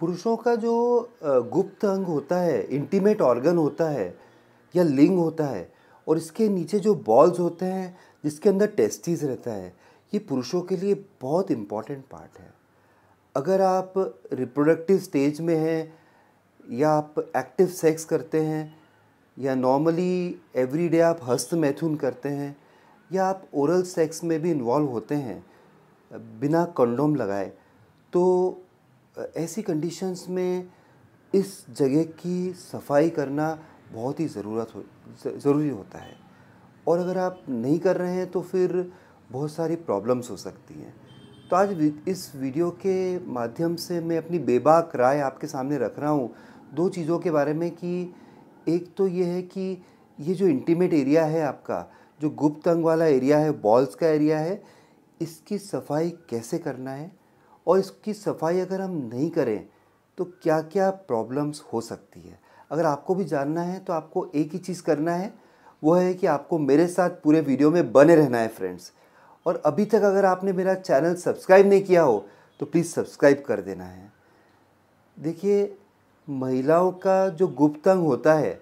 पुरुषों का जो गुप्त अंग होता है इंटीमेट ऑर्गन होता है या लिंग होता है और इसके नीचे जो बॉल्स होते हैं जिसके अंदर टेस्टीज रहता है ये पुरुषों के लिए बहुत इम्पॉर्टेंट पार्ट है अगर आप रिप्रोडक्टिव स्टेज में हैं या आप एक्टिव सेक्स करते हैं या नॉर्मली एवरी डे आप हस्त मैथुन करते हैं या आप ओरल सेक्स में भी इन्वॉल्व होते हैं बिना कंडोम लगाए तो ऐसी कंडीशंस में इस जगह की सफाई करना बहुत ही ज़रूरत हो ज़रूरी होता है और अगर आप नहीं कर रहे हैं तो फिर बहुत सारी प्रॉब्लम्स हो सकती हैं तो आज इस वीडियो के माध्यम से मैं अपनी बेबाक राय आपके सामने रख रहा हूँ दो चीज़ों के बारे में कि एक तो ये है कि ये जो इंटीमेट एरिया है आपका जो गुप्त अंग वाला एरिया है बॉल्स का एरिया है इसकी सफाई कैसे करना है और इसकी सफाई अगर हम नहीं करें तो क्या क्या प्रॉब्लम्स हो सकती है अगर आपको भी जानना है तो आपको एक ही चीज़ करना है वो है कि आपको मेरे साथ पूरे वीडियो में बने रहना है फ्रेंड्स और अभी तक अगर आपने मेरा चैनल सब्सक्राइब नहीं किया हो तो प्लीज़ सब्सक्राइब कर देना है देखिए महिलाओं का जो गुप्त अंग होता है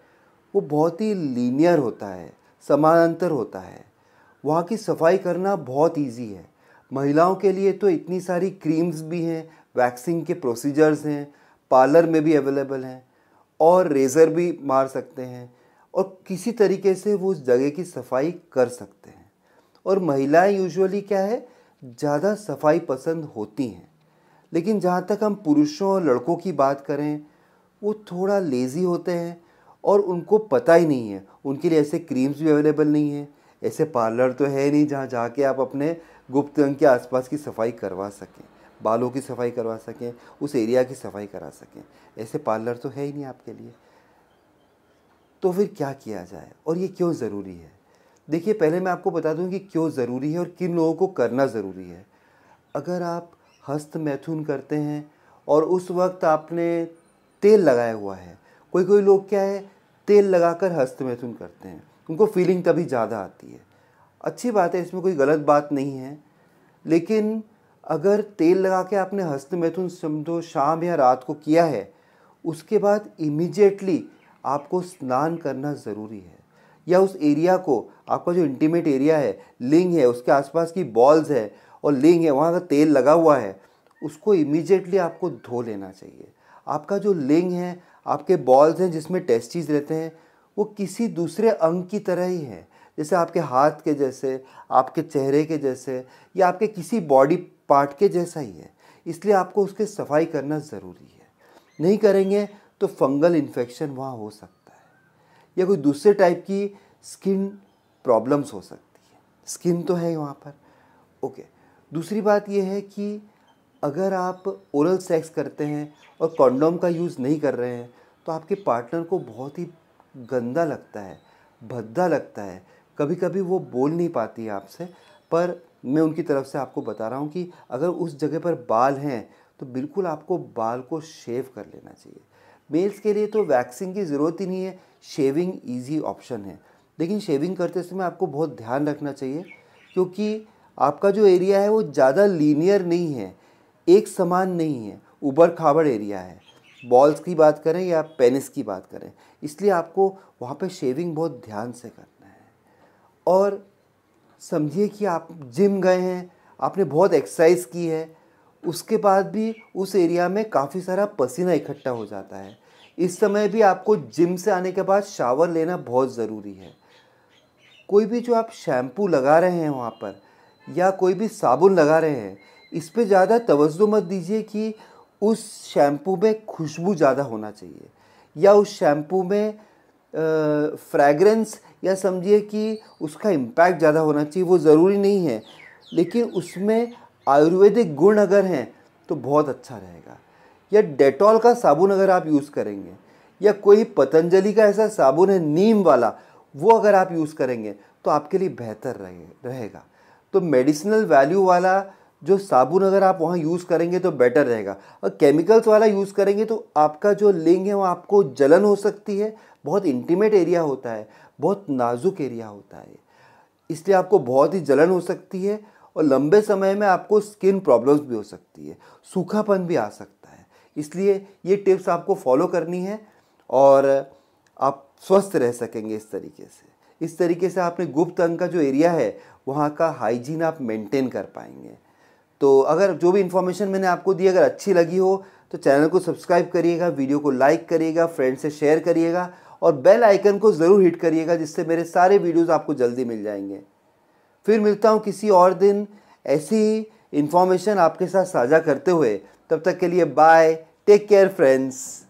वो बहुत ही लीनियर होता है समानांतर होता है वहाँ की सफाई करना बहुत ईजी है महिलाओं के लिए तो इतनी सारी क्रीम्स भी हैं वैक्सिंग के प्रोसीजर्स हैं पार्लर में भी अवेलेबल हैं और रेज़र भी मार सकते हैं और किसी तरीके से वो उस जगह की सफाई कर सकते हैं और महिलाएं यूजुअली क्या है ज़्यादा सफाई पसंद होती हैं लेकिन जहाँ तक हम पुरुषों और लड़कों की बात करें वो थोड़ा लेज़ी होते हैं और उनको पता ही नहीं है उनके लिए ऐसे क्रीम्स भी अवेलेबल नहीं हैं ऐसे पार्लर तो है नहीं जहाँ जाके आप अपने गुप्त अंग के आसपास की सफाई करवा सकें बालों की सफाई करवा सकें उस एरिया की सफाई करा सकें ऐसे पार्लर तो है ही नहीं आपके लिए तो फिर क्या किया जाए और ये क्यों ज़रूरी है देखिए पहले मैं आपको बता दूं कि क्यों ज़रूरी है और किन लोगों को करना ज़रूरी है अगर आप हस्त मैथुन करते हैं और उस वक्त आपने तेल लगाया हुआ है कोई कोई लोग क्या है तेल लगाकर हस्त मैथुन करते हैं उनको फीलिंग तभी ज़्यादा आती है अच्छी बात है इसमें कोई गलत बात नहीं है लेकिन अगर तेल लगा के आपने हस्त मैथुन समझो शाम या रात को किया है उसके बाद इमीजिएटली आपको स्नान करना ज़रूरी है या उस एरिया को आपका जो इंटीमेट एरिया है लिंग है उसके आसपास की बॉल्स है और लिंग है वहाँ का तेल लगा हुआ है उसको इमिजिएटली आपको धो लेना चाहिए आपका जो लिंग है आपके बॉल्स हैं जिसमें टेस्टीज रहते हैं वो किसी दूसरे अंग की तरह ही है जैसे आपके हाथ के जैसे आपके चेहरे के जैसे या आपके किसी बॉडी पार्ट के जैसा ही है इसलिए आपको उसके सफाई करना ज़रूरी है नहीं करेंगे तो फंगल इन्फेक्शन वहाँ हो सकता है या कोई दूसरे टाइप की स्किन प्रॉब्लम्स हो सकती है स्किन तो है वहाँ पर ओके दूसरी बात यह है कि अगर आप ओरल सेक्स करते हैं और कॉन्डोम का यूज़ नहीं कर रहे हैं तो आपके पार्टनर को बहुत ही गंदा लगता है भद्दा लगता है कभी कभी वो बोल नहीं पाती आपसे पर मैं उनकी तरफ से आपको बता रहा हूँ कि अगर उस जगह पर बाल हैं तो बिल्कुल आपको बाल को शेव कर लेना चाहिए मेल्स के लिए तो वैक्सिंग की ज़रूरत ही नहीं है शेविंग ईजी ऑप्शन है लेकिन शेविंग करते समय आपको बहुत ध्यान रखना चाहिए क्योंकि आपका जो एरिया है वो ज़्यादा लीनियर नहीं है एक समान नहीं है उबर खाबड़ एरिया है बॉल्स की बात करें या पेनिस की बात करें इसलिए आपको वहाँ पे शेविंग बहुत ध्यान से करना है और समझिए कि आप जिम गए हैं आपने बहुत एक्सरसाइज की है उसके बाद भी उस एरिया में काफ़ी सारा पसीना इकट्ठा हो जाता है इस समय भी आपको जिम से आने के बाद शावर लेना बहुत ज़रूरी है कोई भी जो आप शैम्पू लगा रहे हैं वहाँ पर या कोई भी साबुन लगा रहे हैं इस पर ज़्यादा तवज्जो मत दीजिए कि उस शैम्पू में खुशबू ज़्यादा होना चाहिए या उस शैम्पू में फ्रैग्रेंस या समझिए कि उसका इम्पैक्ट ज़्यादा होना चाहिए वो ज़रूरी नहीं है लेकिन उसमें आयुर्वेदिक गुण अगर हैं तो बहुत अच्छा रहेगा या डेटॉल का साबुन अगर आप यूज़ करेंगे या कोई पतंजलि का ऐसा साबुन है नीम वाला वो अगर आप यूज़ करेंगे तो आपके लिए बेहतर रहे रहेगा तो मेडिसिनल वैल्यू वाला जो साबुन अगर आप वहाँ यूज़ करेंगे तो बेटर रहेगा और केमिकल्स वाला यूज़ करेंगे तो आपका जो लिंग है वो आपको जलन हो सकती है बहुत इंटीमेट एरिया होता है बहुत नाजुक एरिया होता है इसलिए आपको बहुत ही जलन हो सकती है और लंबे समय में आपको स्किन प्रॉब्लम्स भी हो सकती है सूखापन भी आ सकता है इसलिए ये टिप्स आपको फॉलो करनी है और आप स्वस्थ रह सकेंगे इस तरीके से इस तरीके से आपने गुप्त अंग का जो एरिया है वहाँ का हाइजीन आप मेंटेन कर पाएंगे तो अगर जो भी इन्फॉर्मेशन मैंने आपको दी अगर अच्छी लगी हो तो चैनल को सब्सक्राइब करिएगा वीडियो को लाइक करिएगा फ्रेंड से शेयर करिएगा और बेल आइकन को ज़रूर हिट करिएगा जिससे मेरे सारे वीडियोज़ आपको जल्दी मिल जाएंगे फिर मिलता हूँ किसी और दिन ऐसी इन्फॉर्मेशन आपके साथ साझा करते हुए तब तक के लिए बाय टेक केयर फ्रेंड्स